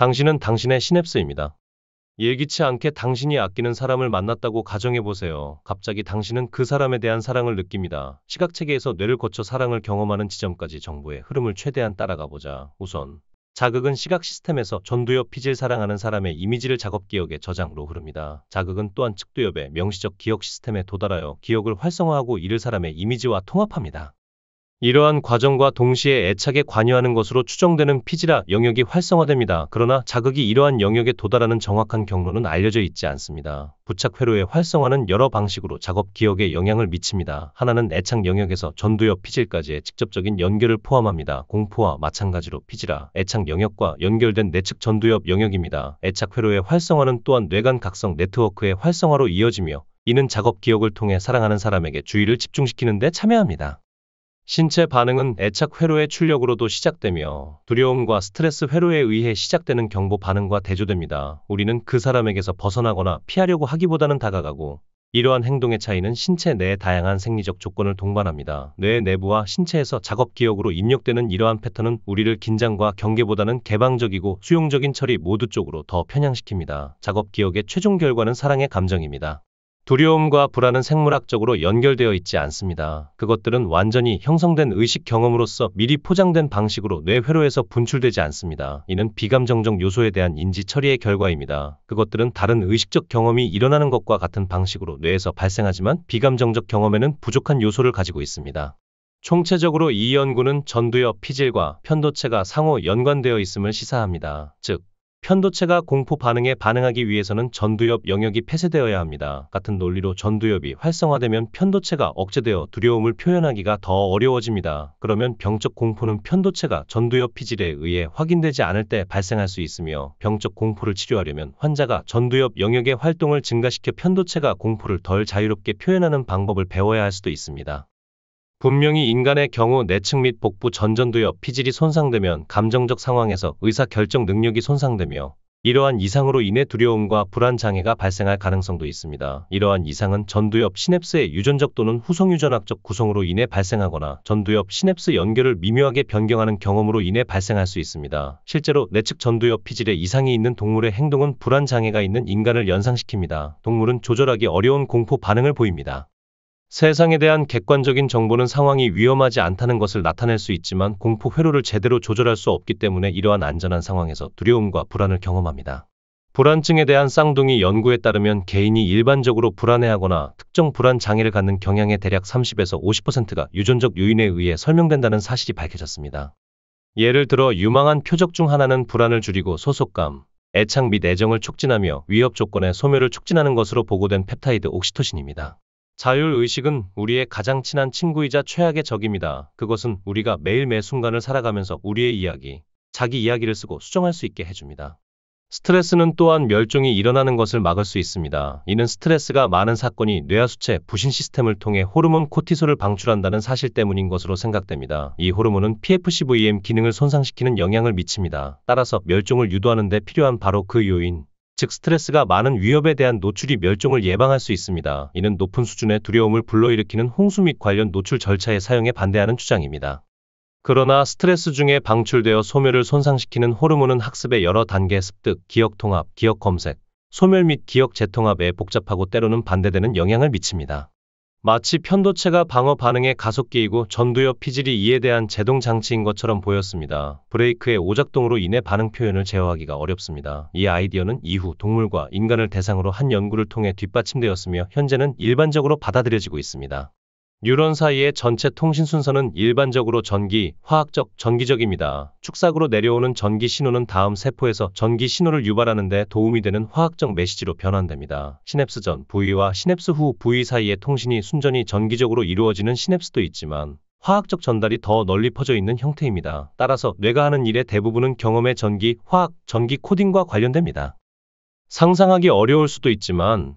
당신은 당신의 시냅스입니다. 예기치 않게 당신이 아끼는 사람을 만났다고 가정해보세요. 갑자기 당신은 그 사람에 대한 사랑을 느낍니다. 시각체계에서 뇌를 거쳐 사랑을 경험하는 지점까지 정부의 흐름을 최대한 따라가보자. 우선 자극은 시각 시스템에서 전두엽 피질 사랑하는 사람의 이미지를 작업 기억의 저장로 흐릅니다. 자극은 또한 측두엽의 명시적 기억 시스템에 도달하여 기억을 활성화하고 이를 사람의 이미지와 통합합니다. 이러한 과정과 동시에 애착에 관여하는 것으로 추정되는 피지라 영역이 활성화됩니다. 그러나 자극이 이러한 영역에 도달하는 정확한 경로는 알려져 있지 않습니다. 부착 회로의 활성화는 여러 방식으로 작업 기억에 영향을 미칩니다. 하나는 애착 영역에서 전두엽 피질까지의 직접적인 연결을 포함합니다. 공포와 마찬가지로 피지라 애착 영역과 연결된 내측 전두엽 영역입니다. 애착 회로의 활성화는 또한 뇌간 각성 네트워크의 활성화로 이어지며 이는 작업 기억을 통해 사랑하는 사람에게 주의를 집중시키는 데 참여합니다. 신체 반응은 애착 회로의 출력으로도 시작되며 두려움과 스트레스 회로에 의해 시작되는 경보 반응과 대조됩니다. 우리는 그 사람에게서 벗어나거나 피하려고 하기보다는 다가가고 이러한 행동의 차이는 신체 내의 다양한 생리적 조건을 동반합니다. 뇌 내부와 신체에서 작업 기억으로 입력되는 이러한 패턴은 우리를 긴장과 경계보다는 개방적이고 수용적인 처리 모두 쪽으로 더 편향시킵니다. 작업 기억의 최종 결과는 사랑의 감정입니다. 두려움과 불안은 생물학적으로 연결되어 있지 않습니다. 그것들은 완전히 형성된 의식 경험으로서 미리 포장된 방식으로 뇌회로에서 분출되지 않습니다. 이는 비감정적 요소에 대한 인지 처리의 결과입니다. 그것들은 다른 의식적 경험이 일어나는 것과 같은 방식으로 뇌에서 발생하지만 비감정적 경험에는 부족한 요소를 가지고 있습니다. 총체적으로 이 연구는 전두엽 피질과 편도체가 상호 연관되어 있음을 시사합니다. 즉, 편도체가 공포 반응에 반응하기 위해서는 전두엽 영역이 폐쇄되어야 합니다. 같은 논리로 전두엽이 활성화되면 편도체가 억제되어 두려움을 표현하기가 더 어려워집니다. 그러면 병적 공포는 편도체가 전두엽 피질에 의해 확인되지 않을 때 발생할 수 있으며 병적 공포를 치료하려면 환자가 전두엽 영역의 활동을 증가시켜 편도체가 공포를 덜 자유롭게 표현하는 방법을 배워야 할 수도 있습니다. 분명히 인간의 경우 내측 및 복부 전전두엽 피질이 손상되면 감정적 상황에서 의사결정 능력이 손상되며 이러한 이상으로 인해 두려움과 불안 장애가 발생할 가능성도 있습니다. 이러한 이상은 전두엽 시냅스의 유전적 또는 후성유전학적 구성으로 인해 발생하거나 전두엽 시냅스 연결을 미묘하게 변경하는 경험으로 인해 발생할 수 있습니다. 실제로 내측 전두엽 피질에 이상이 있는 동물의 행동은 불안 장애가 있는 인간을 연상시킵니다. 동물은 조절하기 어려운 공포 반응을 보입니다. 세상에 대한 객관적인 정보는 상황이 위험하지 않다는 것을 나타낼 수 있지만 공포 회로를 제대로 조절할 수 없기 때문에 이러한 안전한 상황에서 두려움과 불안을 경험합니다. 불안증에 대한 쌍둥이 연구에 따르면 개인이 일반적으로 불안해하거나 특정 불안 장애를 갖는 경향의 대략 30에서 50%가 유전적 요인에 의해 설명된다는 사실이 밝혀졌습니다. 예를 들어 유망한 표적 중 하나는 불안을 줄이고 소속감, 애착 및 애정을 촉진하며 위협 조건의 소멸을 촉진하는 것으로 보고된 펩타이드 옥시토신입니다. 자율의식은 우리의 가장 친한 친구이자 최악의 적입니다. 그것은 우리가 매일 매 순간을 살아가면서 우리의 이야기, 자기 이야기를 쓰고 수정할 수 있게 해줍니다. 스트레스는 또한 멸종이 일어나는 것을 막을 수 있습니다. 이는 스트레스가 많은 사건이 뇌하수체 부신 시스템을 통해 호르몬 코티솔을 방출한다는 사실 때문인 것으로 생각됩니다. 이 호르몬은 PFCVM 기능을 손상시키는 영향을 미칩니다. 따라서 멸종을 유도하는 데 필요한 바로 그 요인, 즉 스트레스가 많은 위협에 대한 노출이 멸종을 예방할 수 있습니다. 이는 높은 수준의 두려움을 불러일으키는 홍수 및 관련 노출 절차의 사용에 반대하는 주장입니다. 그러나 스트레스 중에 방출되어 소멸을 손상시키는 호르몬은 학습의 여러 단계 습득, 기억 통합, 기억 검색, 소멸 및 기억 재통합에 복잡하고 때로는 반대되는 영향을 미칩니다. 마치 편도체가 방어 반응의 가속기이고 전두엽 피질이 이에 대한 제동 장치인 것처럼 보였습니다. 브레이크의 오작동으로 인해 반응 표현을 제어하기가 어렵습니다. 이 아이디어는 이후 동물과 인간을 대상으로 한 연구를 통해 뒷받침되었으며 현재는 일반적으로 받아들여지고 있습니다. 뉴런 사이의 전체 통신 순서는 일반적으로 전기, 화학적, 전기적입니다. 축삭으로 내려오는 전기 신호는 다음 세포에서 전기 신호를 유발하는 데 도움이 되는 화학적 메시지로 변환됩니다. 시냅스 전 부위와 시냅스 후 부위 사이의 통신이 순전히 전기적으로 이루어지는 시냅스도 있지만 화학적 전달이 더 널리 퍼져 있는 형태입니다. 따라서 뇌가 하는 일의 대부분은 경험의 전기, 화학, 전기 코딩과 관련됩니다. 상상하기 어려울 수도 있지만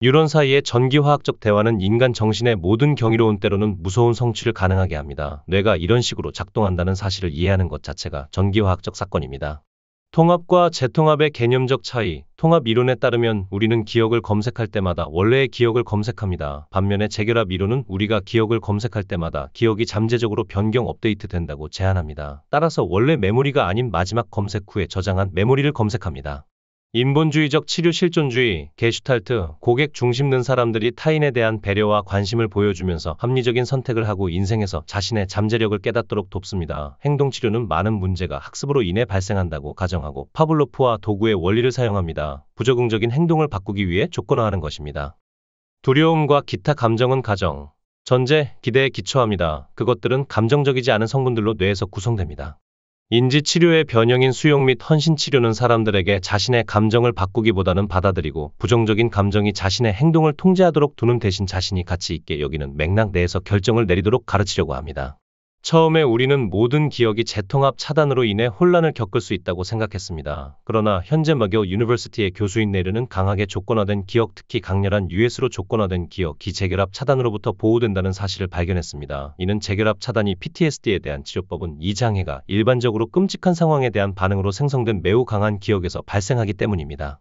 이런사이에 전기화학적 대화는 인간 정신의 모든 경이로운 때로는 무서운 성취를 가능하게 합니다. 뇌가 이런 식으로 작동한다는 사실을 이해하는 것 자체가 전기화학적 사건입니다. 통합과 재통합의 개념적 차이 통합 이론에 따르면 우리는 기억을 검색할 때마다 원래의 기억을 검색합니다. 반면에 재결합 이론은 우리가 기억을 검색할 때마다 기억이 잠재적으로 변경 업데이트 된다고 제안합니다. 따라서 원래 메모리가 아닌 마지막 검색 후에 저장한 메모리를 검색합니다. 인본주의적 치료 실존주의, 게슈탈트, 고객 중심는 사람들이 타인에 대한 배려와 관심을 보여주면서 합리적인 선택을 하고 인생에서 자신의 잠재력을 깨닫도록 돕습니다. 행동치료는 많은 문제가 학습으로 인해 발생한다고 가정하고 파블로프와 도구의 원리를 사용합니다. 부적응적인 행동을 바꾸기 위해 조건화하는 것입니다. 두려움과 기타 감정은 가정, 전제, 기대에 기초합니다. 그것들은 감정적이지 않은 성분들로 뇌에서 구성됩니다. 인지치료의 변형인 수용 및 헌신치료는 사람들에게 자신의 감정을 바꾸기보다는 받아들이고 부정적인 감정이 자신의 행동을 통제하도록 두는 대신 자신이 가치 있게 여기는 맥락 내에서 결정을 내리도록 가르치려고 합니다. 처음에 우리는 모든 기억이 재통합 차단으로 인해 혼란을 겪을 수 있다고 생각했습니다. 그러나 현재 마교 유니버시티의 교수인 내르는 강하게 조건화된 기억 특히 강렬한 US로 조건화된 기억이 재결합 차단으로부터 보호된다는 사실을 발견했습니다. 이는 재결합 차단이 PTSD에 대한 치료법은 이 장애가 일반적으로 끔찍한 상황에 대한 반응으로 생성된 매우 강한 기억에서 발생하기 때문입니다.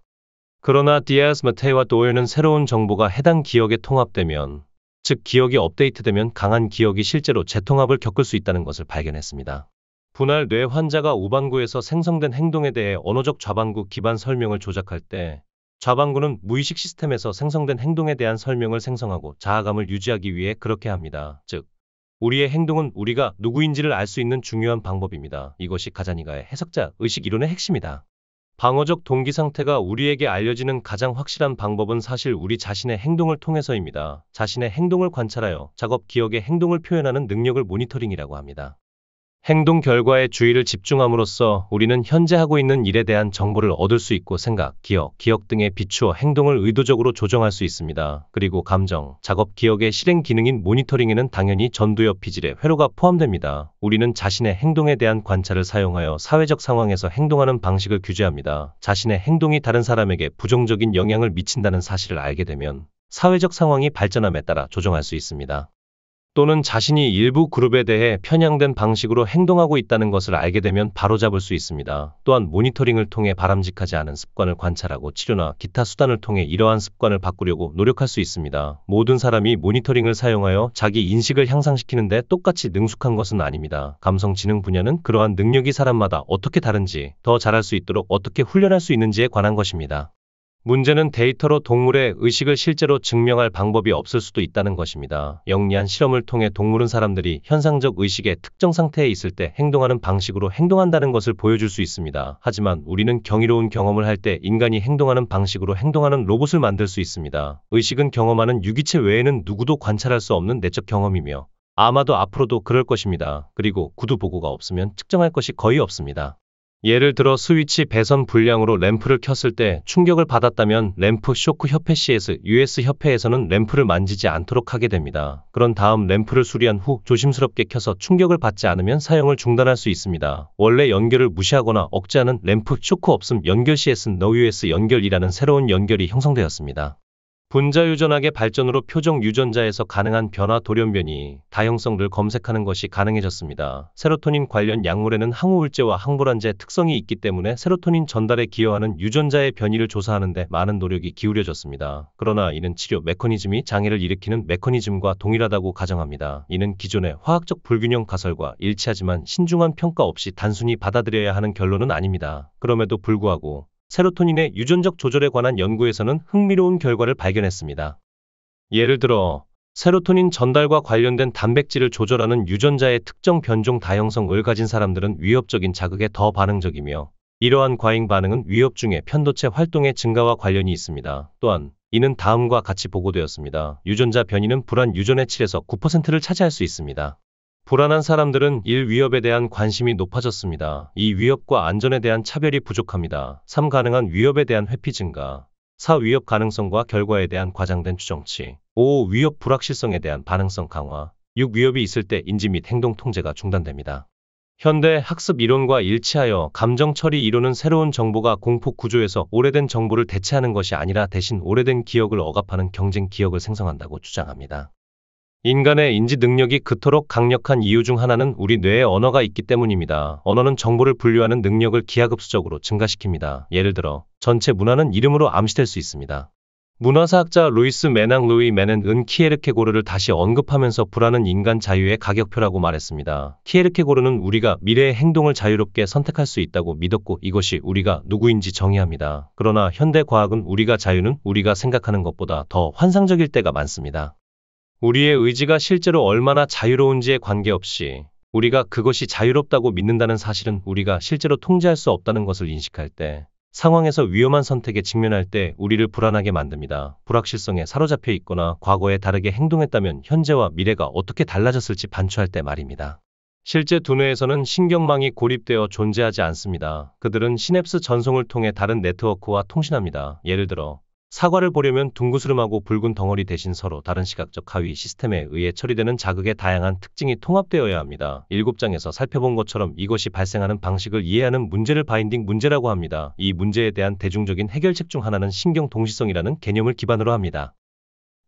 그러나 디아스 마테와 도일는 새로운 정보가 해당 기억에 통합되면 즉 기억이 업데이트되면 강한 기억이 실제로 재통합을 겪을 수 있다는 것을 발견했습니다. 분할 뇌 환자가 우반구에서 생성된 행동에 대해 언어적 좌반구 기반 설명을 조작할 때 좌반구는 무의식 시스템에서 생성된 행동에 대한 설명을 생성하고 자아감을 유지하기 위해 그렇게 합니다. 즉, 우리의 행동은 우리가 누구인지를 알 수 있는 중요한 방법입니다. 이것이 가자니가의 해석자 의식 이론의 핵심이다. 방어적 동기 상태가 우리에게 알려지는 가장 확실한 방법은 사실 우리 자신의 행동을 통해서입니다. 자신의 행동을 관찰하여 작업 기억의 행동을 표현하는 능력을 모니터링이라고 합니다. 행동 결과에 주의를 집중함으로써 우리는 현재 하고 있는 일에 대한 정보를 얻을 수 있고 생각, 기억, 기억 등에 비추어 행동을 의도적으로 조정할 수 있습니다. 그리고 감정, 작업 기억의 실행 기능인 모니터링에는 당연히 전두엽 피질의 회로가 포함됩니다. 우리는 자신의 행동에 대한 관찰을 사용하여 사회적 상황에서 행동하는 방식을 규제합니다. 자신의 행동이 다른 사람에게 부정적인 영향을 미친다는 사실을 알게 되면 사회적 상황이 발전함에 따라 조정할 수 있습니다. 또는 자신이 일부 그룹에 대해 편향된 방식으로 행동하고 있다는 것을 알게 되면 바로잡을 수 있습니다. 또한 모니터링을 통해 바람직하지 않은 습관을 관찰하고 치료나 기타 수단을 통해 이러한 습관을 바꾸려고 노력할 수 있습니다. 모든 사람이 모니터링을 사용하여 자기 인식을 향상시키는데 똑같이 능숙한 것은 아닙니다. 감성지능 분야는 그러한 능력이 사람마다 어떻게 다른지 더 잘할 수 있도록 어떻게 훈련할 수 있는지에 관한 것입니다. 문제는 데이터로 동물의 의식을 실제로 증명할 방법이 없을 수도 있다는 것입니다. 영리한 실험을 통해 동물은 사람들이 현상적 의식의 특정 상태에 있을 때 행동하는 방식으로 행동한다는 것을 보여줄 수 있습니다. 하지만 우리는 경이로운 경험을 할 때 인간이 행동하는 방식으로 행동하는 로봇을 만들 수 있습니다. 의식은 경험하는 유기체 외에는 누구도 관찰할 수 없는 내적 경험이며 아마도 앞으로도 그럴 것입니다. 그리고 구두 보고가 없으면 측정할 것이 거의 없습니다. 예를 들어 스위치 배선 불량으로 램프를 켰을 때 충격을 받았다면 램프 쇼크 협회 CS US 협회에서는 램프를 만지지 않도록 하게 됩니다. 그런 다음 램프를 수리한 후 조심스럽게 켜서 충격을 받지 않으면 사용을 중단할 수 있습니다. 원래 연결을 무시하거나 억제하는 램프 쇼크 없음 연결 CS No US 연결이라는 새로운 연결이 형성되었습니다. 분자유전학의 발전으로 표정 유전자에서 가능한 변화 돌연변이, 다형성을 검색하는 것이 가능해졌습니다. 세로토닌 관련 약물에는 항우울제와 항불안제 특성이 있기 때문에 세로토닌 전달에 기여하는 유전자의 변이를 조사하는데 많은 노력이 기울여졌습니다. 그러나 이는 치료 메커니즘이 장애를 일으키는 메커니즘과 동일하다고 가정합니다. 이는 기존의 화학적 불균형 가설과 일치하지만 신중한 평가 없이 단순히 받아들여야 하는 결론은 아닙니다. 그럼에도 불구하고 세로토닌의 유전적 조절에 관한 연구에서는 흥미로운 결과를 발견했습니다. 예를 들어 세로토닌 전달과 관련된 단백질을 조절하는 유전자의 특정 변종 다형성을 가진 사람들은 위협적인 자극에 더 반응적이며 이러한 과잉 반응은 위협 중에 편도체 활동의 증가와 관련이 있습니다. 또한 이는 다음과 같이 보고되었습니다. 유전자 변이는 불안 유전의 7에서 9%를 차지할 수 있습니다. 불안한 사람들은 일 위협에 대한 관심이 높아졌습니다. 이 위협과 안전에 대한 차별이 부족합니다. 3. 가능한 위협에 대한 회피 증가 4. 위협 가능성과 결과에 대한 과장된 추정치 5. 위협 불확실성에 대한 반응성 강화 6. 위협이 있을 때 인지 및 행동 통제가 중단됩니다. 현대 학습 이론과 일치하여 감정 처리 이론은 새로운 정보가 공포 구조에서 오래된 정보를 대체하는 것이 아니라 대신 오래된 기억을 억압하는 경쟁 기억을 생성한다고 주장합니다. 인간의 인지 능력이 그토록 강력한 이유 중 하나는 우리 뇌에 언어가 있기 때문입니다. 언어는 정보를 분류하는 능력을 기하급수적으로 증가시킵니다. 예를 들어 전체 문화는 이름으로 암시될 수 있습니다. 문화사학자 루이스 메낭 루이 맨은 은 키에르케고르를 다시 언급하면서 불안은 인간 자유의 가격표라고 말했습니다. 키에르케고르는 우리가 미래의 행동을 자유롭게 선택할 수 있다고 믿었고 이것이 우리가 누구인지 정의합니다. 그러나 현대 과학은 우리가 자유는 우리가 생각하는 것보다 더 환상적일 때가 많습니다. 우리의 의지가 실제로 얼마나 자유로운지에 관계없이 우리가 그것이 자유롭다고 믿는다는 사실은 우리가 실제로 통제할 수 없다는 것을 인식할 때 상황에서 위험한 선택에 직면할 때 우리를 불안하게 만듭니다. 불확실성에 사로잡혀 있거나 과거에 다르게 행동했다면 현재와 미래가 어떻게 달라졌을지 반추할 때 말입니다. 실제 두뇌에서는 신경망이 고립되어 존재하지 않습니다. 그들은 시냅스 전송을 통해 다른 네트워크와 통신합니다. 예를 들어 사과를 보려면 둥그스름하고 붉은 덩어리 대신 서로 다른 시각적 하위 시스템에 의해 처리되는 자극의 다양한 특징이 통합되어야 합니다. 7장에서 살펴본 것처럼 이것이 발생하는 방식을 이해하는 문제를 바인딩 문제라고 합니다. 이 문제에 대한 대중적인 해결책 중 하나는 신경 동시성이라는 개념을 기반으로 합니다.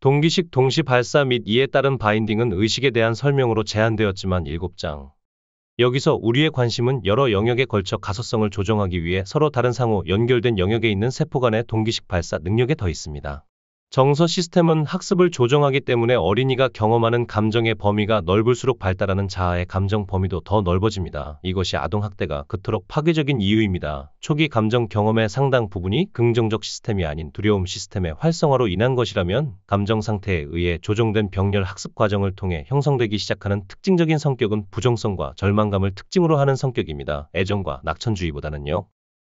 동기식 동시 발사 및 이에 따른 바인딩은 의식에 대한 설명으로 제한되었지만 7장 여기서 우리의 관심은 여러 영역에 걸쳐 가소성을 조정하기 위해 서로 다른 상호 연결된 영역에 있는 세포 간의 동기식 발사 능력에 더 있습니다. 정서 시스템은 학습을 조정하기 때문에 어린이가 경험하는 감정의 범위가 넓을수록 발달하는 자아의 감정 범위도 더 넓어집니다. 이것이 아동학대가 그토록 파괴적인 이유입니다. 초기 감정 경험의 상당 부분이 긍정적 시스템이 아닌 두려움 시스템의 활성화로 인한 것이라면 감정 상태에 의해 조정된 병렬 학습 과정을 통해 형성되기 시작하는 특징적인 성격은 부정성과 절망감을 특징으로 하는 성격입니다. 애정과 낙천주의보다는요.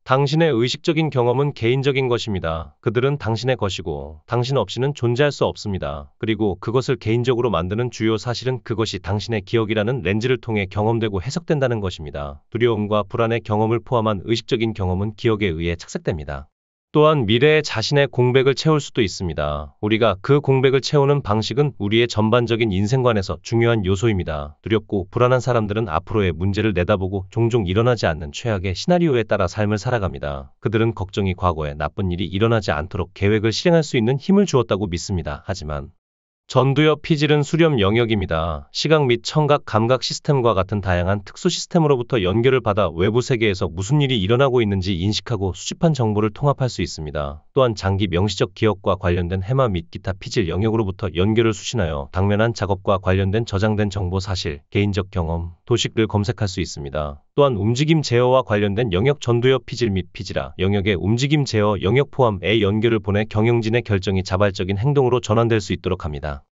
당신의 의식적인 경험은 개인적인 것입니다. 그들은 당신의 것이고 당신 없이는 존재할 수 없습니다. 그리고 그것을 개인적으로 만드는 주요 사실은 그것이 당신의 기억이라는 렌즈를 통해 경험되고 해석된다는 것입니다. 두려움과 불안의 경험을 포함한 의식적인 경험은 기억에 의해 착색됩니다. 또한 미래의 자신의 공백을 채울 수도 있습니다. 우리가 그 공백을 채우는 방식은 우리의 전반적인 인생관에서 중요한 요소입니다. 두렵고 불안한 사람들은 앞으로의 문제를 내다보고 종종 일어나지 않는 최악의 시나리오에 따라 삶을 살아갑니다. 그들은 걱정이 과거에 나쁜 일이 일어나지 않도록 계획을 실행할 수 있는 힘을 주었다고 믿습니다. 하지만 전두엽 피질은 수렴 영역입니다. 시각 및 청각 감각 시스템과 같은 다양한 특수 시스템으로부터 연결을 받아 외부 세계에서 무슨 일이 일어나고 있는지 인식하고 수집한 정보를 통합할 수 있습니다. 또한 장기 명시적 기억과 관련된 해마 및 기타 피질 영역으로부터 연결을 수신하여 당면한 작업과 관련된 저장된 정보 사실, 개인적 경험, 도식을 검색할 수 있습니다. 또한 움직임 제어와 관련된 영역 전두엽 피질 및피질라 영역의 움직임 제어 영역 포함 에 연결을 보내 경영진의 결정이 자발적인 행동으로 전환될 수 있도록 합니다.